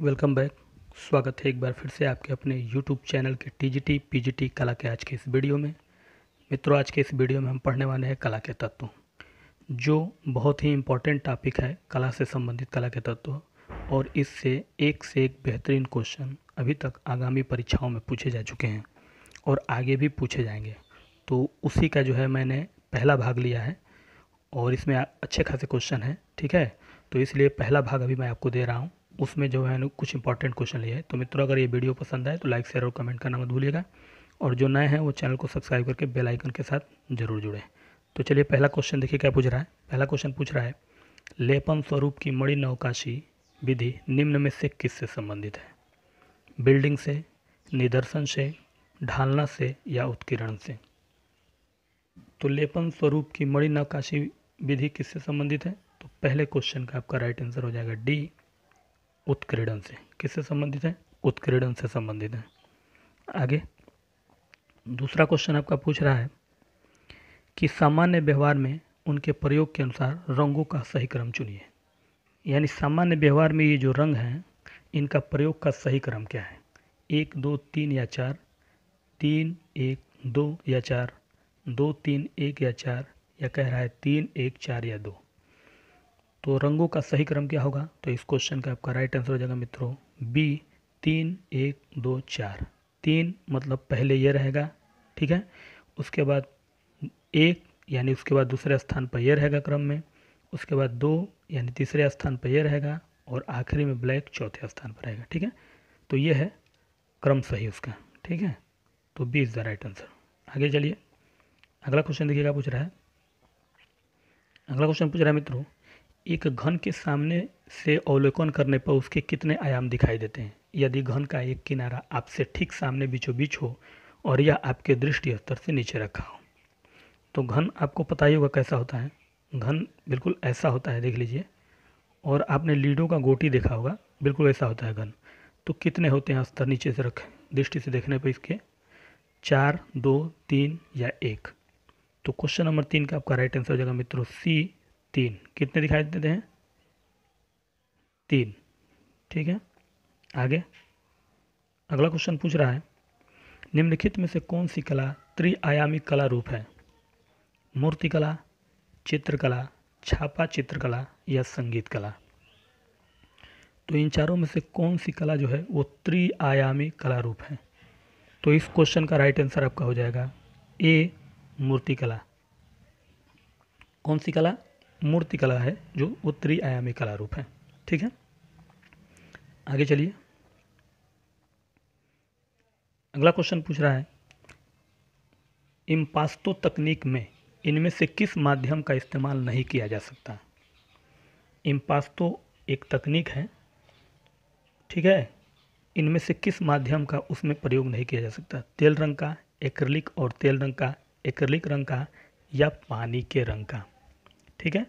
welcome back स्वागत है एक बार फिर से आपके अपने यूट्यूब चैनल के T G T P G T कला के आज के इस वीडियो में मित्रों आज के इस वीडियो में हम पढ़ने वाले हैं कला के तत्व जो बहुत ही इम्पॉर्टेंट टॉपिक है कला से संबंधित कला के तत्व और इससे एक से एक बेहतरीन क्वेश्चन अभी तक आगामी परीक्षाओं में पूछे जा चुके हैं और आगे भी पूछे जाएंगे तो उसी का जो है मैंने पहला भाग लिया है और इसमें अच्छे खासे क्वेश्चन हैं ठीक है तो इसलिए पहला भाग अभी मैं आपको दे रहा हूँ उसमें जो है ना कुछ इंपॉर्टेंट क्वेश्चन लिए हैं तो मित्रों अगर ये वीडियो पसंद आए तो लाइक शेयर और कमेंट करना मत भूलिएगा और जो नए हैं वो चैनल को सब्सक्राइब करके बेल आइकन के साथ जरूर जुड़ें तो चलिए पहला क्वेश्चन देखिए क्या पूछ रहा है पहला क्वेश्चन पूछ रहा है लेपन स्वरूप की मणि नौकाशी विधि निम्न में से किससे संबंधित है बिल्डिंग से निदर्शन से ढालना से या उत्कीर्ण से तो लेपन स्वरूप की मणि नौकाशी विधि किससे संबंधित है तो पहले क्वेश्चन का आपका राइट आंसर हो जाएगा डी उत्क्रीडन से किससे संबंधित है उत्क्रीडन से संबंधित है आगे दूसरा क्वेश्चन आपका पूछ रहा है कि सामान्य व्यवहार में उनके प्रयोग के अनुसार रंगों का सही क्रम चुनिए यानी सामान्य व्यवहार में ये जो रंग हैं इनका प्रयोग का सही क्रम क्या है एक दो तीन या चार तीन एक दो या चार दो तीन एक या चार या कह रहा है तीन एक चार या दो तो रंगों का सही क्रम क्या होगा तो इस क्वेश्चन का आपका राइट आंसर हो जाएगा मित्रों बी तीन एक दो चार तीन मतलब पहले ये रहेगा ठीक है उसके बाद एक यानी उसके बाद दूसरे स्थान पर यह रहेगा क्रम में उसके बाद दो यानी तीसरे स्थान पर यह रहेगा और आखिरी में ब्लैक चौथे स्थान पर रहेगा ठीक है तो ये है क्रम सही उसका ठीक है तो B is the right answer आगे चलिए अगला क्वेश्चन देखिएगा पूछ रहा है अगला क्वेश्चन पूछ रहा है मित्रों एक घन के सामने से अवलोकन करने पर उसके कितने आयाम दिखाई देते हैं यदि घन का एक किनारा आपसे ठीक सामने बीचों बीच हो और यह आपके दृष्टि स्तर से नीचे रखा हो तो घन आपको पता ही होगा कैसा होता है घन बिल्कुल ऐसा होता है देख लीजिए और आपने लीडो का गोटी देखा होगा बिल्कुल ऐसा होता है घन तो कितने होते हैं स्तर नीचे से रखें दृष्टि से देखने पर इसके चार दो तीन या एक तो क्वेश्चन नंबर तीन का आपका राइट आंसर हो जाएगा मित्रों सी तीन कितने दिखाई देते हैं तीन ठीक है आगे अगला क्वेश्चन पूछ रहा है निम्नलिखित में से कौन सी कला त्रिआयामी कला रूप है मूर्तिकला चित्रकला छापा चित्रकला या संगीत कला तो इन चारों में से कौन सी कला जो है वो त्रिआयामी कला रूप है तो इस क्वेश्चन का राइट आंसर आपका हो जाएगा ए मूर्तिकला कौन सी कला मूर्ति कला है जो वो त्रिआयामी कला रूप है ठीक है आगे चलिए अगला क्वेश्चन पूछ रहा है इम्पास्तो तकनीक में इनमें से किस माध्यम का इस्तेमाल नहीं किया जा सकता इम्पास्तो एक तकनीक है ठीक है इनमें से किस माध्यम का उसमें प्रयोग नहीं किया जा सकता तेल रंग का एक्रिलिक और तेल रंग का एक्रिलिक रंग का या पानी के रंग का ठीक है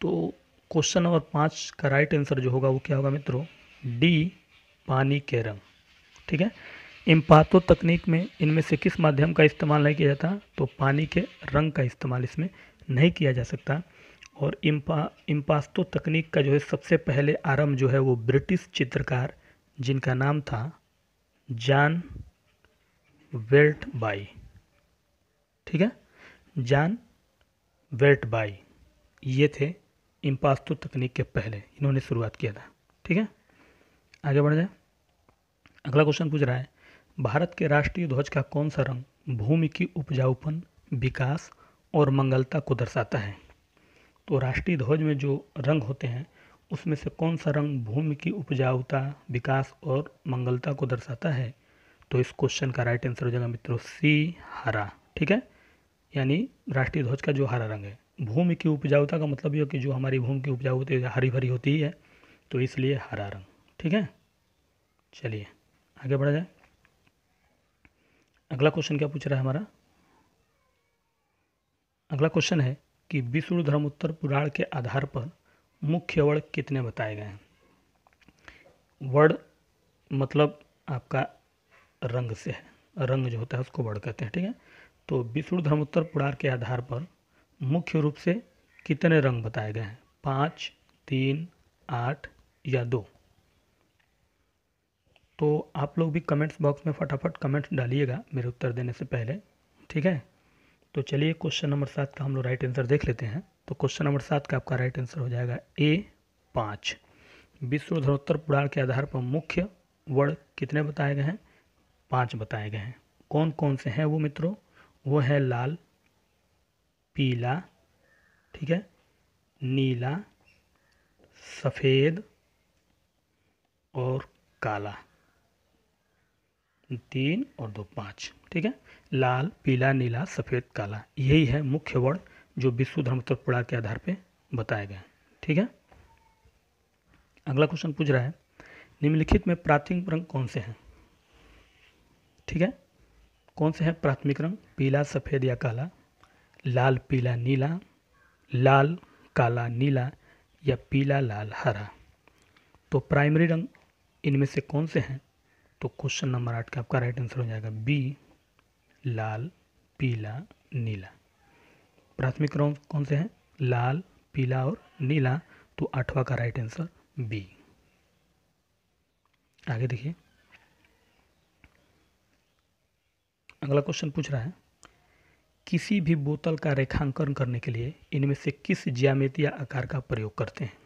तो क्वेश्चन नंबर पाँच का राइट आंसर जो होगा वो क्या होगा मित्रों डी पानी के रंग ठीक है इम्पातो तकनीक में इनमें से किस माध्यम का इस्तेमाल नहीं किया जाता तो पानी के रंग का इस्तेमाल इसमें नहीं किया जा सकता और इम्पा इम्पास्तो तकनीक का जो है सबसे पहले आरंभ जो है वो ब्रिटिश चित्रकार जिनका नाम था जान वेल्ट बाई ठीक है जान वेल्ट बाई ये थे इम्पास्तु तकनीक के पहले इन्होंने शुरुआत किया था ठीक है आगे बढ़ जाए अगला क्वेश्चन पूछ रहा है भारत के राष्ट्रीय ध्वज का कौन सा रंग भूमि की उपजाऊपन विकास और मंगलता को दर्शाता है तो राष्ट्रीय ध्वज में जो रंग होते हैं उसमें से कौन सा रंग भूमि की उपजाऊता विकास और मंगलता को दर्शाता है तो इस क्वेश्चन का राइट आंसर हो जाएगा मित्रों सी हरा ठीक है यानी राष्ट्रीय ध्वज का जो हरा रंग है भूमि की उपजाऊता का मतलब ये कि जो हमारी भूमि की उपजाऊ होती है हरी भरी होती है तो इसलिए हरा रंग ठीक है चलिए आगे बढ़ा जाए अगला क्वेश्चन क्या पूछ रहा है हमारा अगला क्वेश्चन है कि विष्णु धर्मोत्तर पुराण के आधार पर मुख्य वर्ण कितने बताए गए हैं वर्ण मतलब आपका रंग से है रंग जो होता है उसको वर्ण कहते हैं ठीक है तो विष्णु धर्मोत्तर पुराण के आधार पर मुख्य रूप से कितने रंग बताए गए हैं पाँच तीन आठ या दो तो आप लोग भी कमेंट्स बॉक्स में फटाफट कमेंट्स डालिएगा मेरे उत्तर देने से पहले ठीक है तो चलिए क्वेश्चन नंबर सात का हम लोग राइट आंसर देख लेते हैं तो क्वेश्चन नंबर सात का आपका राइट आंसर हो जाएगा ए पाँच विश्व धरोत्तर पुराण के आधार पर मुख्य वर्ण कितने बताए गए हैं पाँच बताए गए हैं कौन कौन से हैं वो मित्रों वो है लाल पीला ठीक है नीला सफ़ेद और काला तीन और दो पाँच ठीक है लाल पीला नीला सफ़ेद काला यही है मुख्य वर्ण जो विश्व धर्म त्रिपुड़ा के आधार पे बताए गए ठीक है अगला क्वेश्चन पूछ रहा है निम्नलिखित में प्राथमिक रंग कौन से हैं ठीक है कौन से हैं प्राथमिक रंग पीला सफ़ेद या काला लाल पीला नीला लाल काला नीला या पीला लाल हरा तो प्राइमरी रंग इनमें से कौन से हैं तो क्वेश्चन नंबर आठ का आपका राइट आंसर हो जाएगा बी लाल पीला नीला प्राथमिक रंग कौन से हैं लाल पीला और नीला तो आठवां का राइट आंसर बी आगे देखिए अगला क्वेश्चन पूछ रहा है किसी भी बोतल का रेखांकन करने के लिए इनमें से किस ज्यामिति या आकार का प्रयोग करते हैं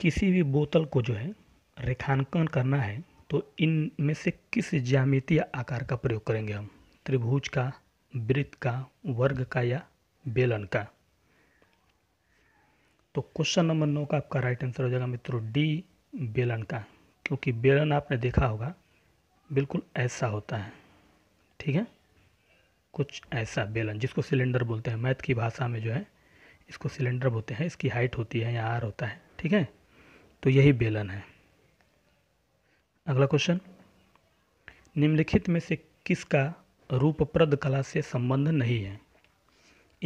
किसी भी बोतल को जो है रेखांकन करना है तो इनमें से किस ज्यामिति या आकार का प्रयोग करेंगे हम त्रिभुज का वृत्त का वर्ग का या बेलन का तो क्वेश्चन नंबर नौ का आपका राइट आंसर हो जाएगा मित्रों डी बेलन का क्योंकि बेलन आपने देखा होगा बिल्कुल ऐसा होता है ठीक है कुछ ऐसा बेलन जिसको सिलेंडर बोलते हैं मैथ की भाषा में जो है इसको सिलेंडर बोलते हैं इसकी हाइट होती है या आर होता है ठीक है तो यही बेलन है अगला क्वेश्चन निम्नलिखित में से किसका रूपप्रद कला से संबंध नहीं है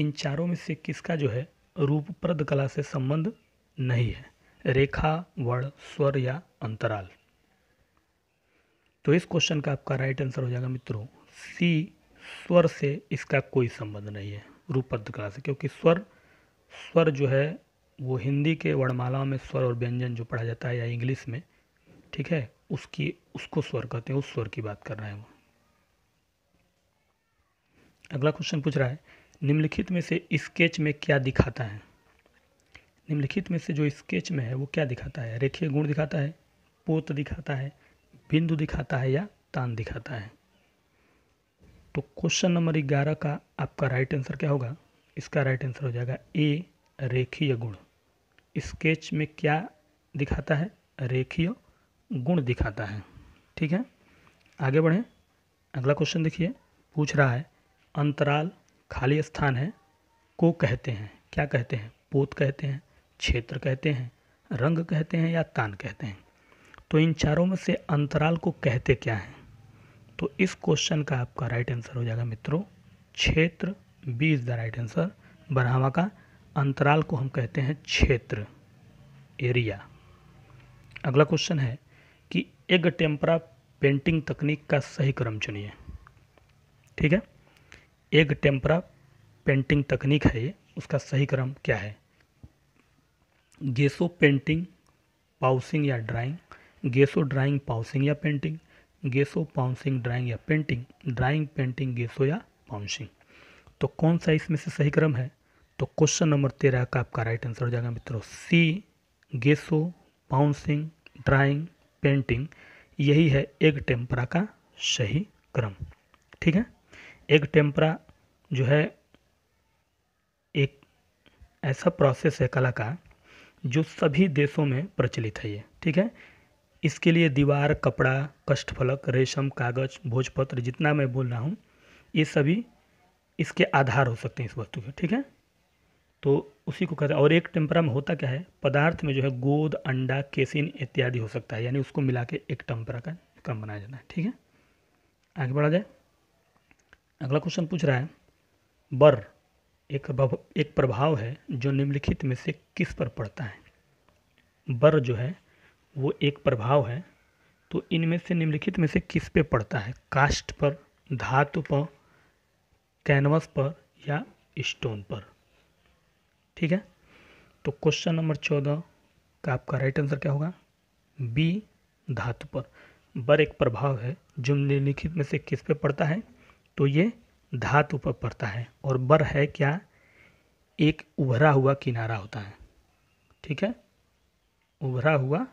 इन चारों में से किसका जो है रूपप्रद कला से संबंध नहीं है रेखा वर्ण स्वर या अंतराल तो इस क्वेश्चन का आपका राइट आंसर हो जाएगा मित्रों सी स्वर से इसका कोई संबंध नहीं है रूपद कला से क्योंकि स्वर स्वर जो है वो हिंदी के वर्णमालाओं में स्वर और व्यंजन जो पढ़ा जाता है या इंग्लिश में ठीक है उसकी उसको स्वर कहते हैं उस स्वर की बात कर रहे हैं वो अगला क्वेश्चन पूछ रहा है निम्नलिखित में से स्केच में क्या दिखाता है निम्नलिखित में से जो स्केच में है वो क्या दिखाता है रेखीय गुण दिखाता है पोत दिखाता है बिंदु दिखाता है या तान दिखाता है तो क्वेश्चन नंबर ग्यारह का आपका राइट आंसर क्या होगा इसका राइट आंसर हो जाएगा ए रेखीय गुण स्केच में क्या दिखाता है रेखीय गुण दिखाता है ठीक है आगे बढ़ें अगला क्वेश्चन देखिए पूछ रहा है अंतराल खाली स्थान है को कहते हैं क्या कहते हैं पोत कहते हैं क्षेत्र कहते हैं रंग कहते हैं या तान कहते हैं तो इन चारों में से अंतराल को कहते क्या हैं तो इस क्वेश्चन का आपका राइट आंसर हो जाएगा मित्रों क्षेत्र B is the right answer बरहवा का अंतराल को हम कहते हैं क्षेत्र एरिया अगला क्वेश्चन है कि एग टेम्परा पेंटिंग तकनीक का सही क्रम चुनिए ठीक है एग टेम्परा पेंटिंग तकनीक है ये उसका सही क्रम क्या है गेसो पेंटिंग पाउसिंग या ड्राइंग गेसो ड्राइंग पाउसिंग या पेंटिंग गेसो पाउंसिंग ड्राइंग या पेंटिंग ड्राइंग पेंटिंग गेसो या पाउंसिंग तो कौन सा इसमें से सही क्रम है तो क्वेश्चन नंबर तेरह का आपका राइट आंसर हो जाएगा मित्रों सी गेसो पाउंसिंग ड्राइंग पेंटिंग यही है एक टेम्परा का सही क्रम ठीक है एक टेम्परा जो है एक ऐसा प्रोसेस है कला का जो सभी देशों में प्रचलित है ये ठीक है इसके लिए दीवार कपड़ा कष्टफलक रेशम कागज़ भोजपत्र जितना मैं बोल रहा हूँ ये सभी इसके आधार हो सकते हैं इस वस्तु के ठीक है तो उसी को कहते हैं और एक टेम्परा में होता क्या है पदार्थ में जो है गोद अंडा केसिन इत्यादि हो सकता है यानी उसको मिला के एक टेम्परा का कम बनाया जाना है ठीक है आगे बढ़ा जाए अगला क्वेश्चन पूछ रहा है बर एक एक प्रभाव है जो निम्नलिखित में से किस पर पड़ता है बर जो है वो एक प्रभाव है तो इनमें से निम्नलिखित में से किस पे पड़ता है कास्ट पर धातु पर कैनवस पर या स्टोन पर ठीक है तो क्वेश्चन नंबर चौदह का आपका राइट आंसर क्या होगा बी धातु पर बर एक प्रभाव है जो निम्नलिखित में से किस पे पड़ता है तो ये धातु पर पड़ता है और बर है क्या एक उभरा हुआ किनारा होता है ठीक है उभरा हुआ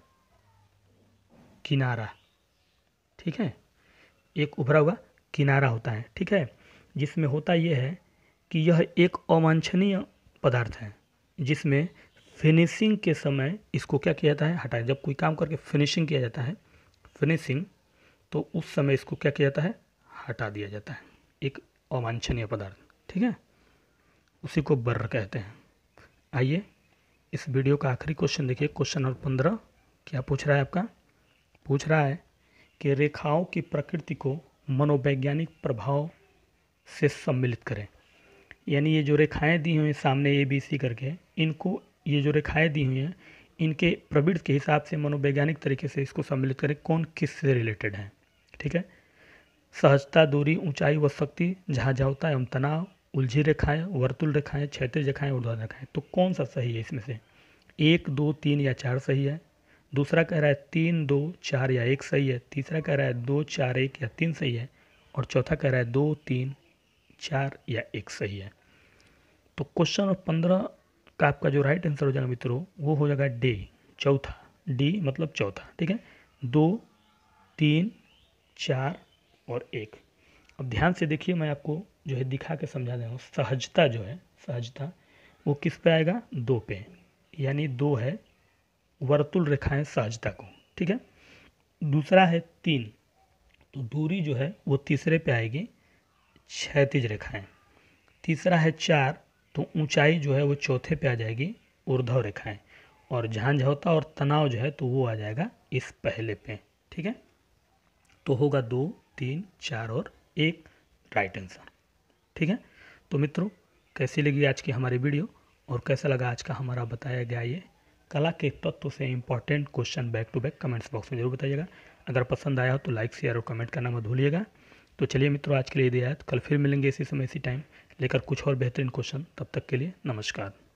किनारा ठीक है एक उभरा हुआ किनारा होता है ठीक है जिसमें होता यह है कि यह एक अवांछनीय पदार्थ है जिसमें फिनिशिंग के समय इसको क्या किया जाता है हटाया जब कोई काम करके फिनिशिंग किया जाता है फिनिशिंग तो उस समय इसको क्या किया जाता है हटा दिया जाता है एक अवांछनीय पदार्थ ठीक है उसी को बर्र कहते हैं आइए इस वीडियो का आखिरी क्वेश्चन देखिए क्वेश्चन नंबर पंद्रह क्या पूछ रहा है आपका पूछ रहा है कि रेखाओं की प्रकृति को मनोवैज्ञानिक प्रभाव से सम्मिलित करें यानी ये जो रेखाएं दी हुई हैं सामने ए बी सी करके इनको ये जो रेखाएं दी हुई हैं इनके प्रवृत्ति के हिसाब से मनोवैज्ञानिक तरीके से इसको सम्मिलित करें कौन किस से रिलेटेड है ठीक है सहजता दूरी ऊंचाई व शक्ति जहाँ है एवं तनाव उलझी रेखाएं वर्तुल रेखाएं क्षेत्र रेखाएं उर्धा रेखाएं तो कौन सा सही है इसमें से एक दो तीन या चार सही है दूसरा कह रहा है तीन दो चार या एक सही है तीसरा कह रहा है दो चार एक या तीन सही है और चौथा कह रहा है दो तीन चार या एक सही है तो क्वेश्चन नंबर पंद्रह का आपका जो राइट आंसर हो जाएगा मित्रों वो हो जाएगा डे चौथा डी मतलब चौथा ठीक है दो तीन चार और एक अब ध्यान से देखिए मैं आपको जो है दिखा के समझा रहा हूँ सहजता जो है सहजता वो किस पे आएगा दो पे यानी दो है वर्तुल रेखाएं साजता को ठीक है दूसरा है तीन तो दूरी जो है वो तीसरे पे आएगी क्षैतिज रेखाएं तीसरा है चार तो ऊंचाई जो है वो चौथे पे आ जाएगी ऊर्धव रेखाएं और झांझौता और तनाव जो है तो वो आ जाएगा इस पहले पे ठीक है तो होगा दो तीन चार और एक राइट आंसर ठीक है तो मित्रों कैसी लगी आज की हमारी वीडियो और कैसा लगा आज का हमारा बताया गया ये कला के तत्व से important question back to back comments box में जरूर बताइएगा अगर पसंद आया हो तो लाइक शेयर और कमेंट करना मत भूलिएगा तो चलिए मित्रों आज के लिए दिया है कल फिर मिलेंगे इसी समय इसी टाइम लेकर कुछ और बेहतरीन क्वेश्चन तब तक के लिए नमस्कार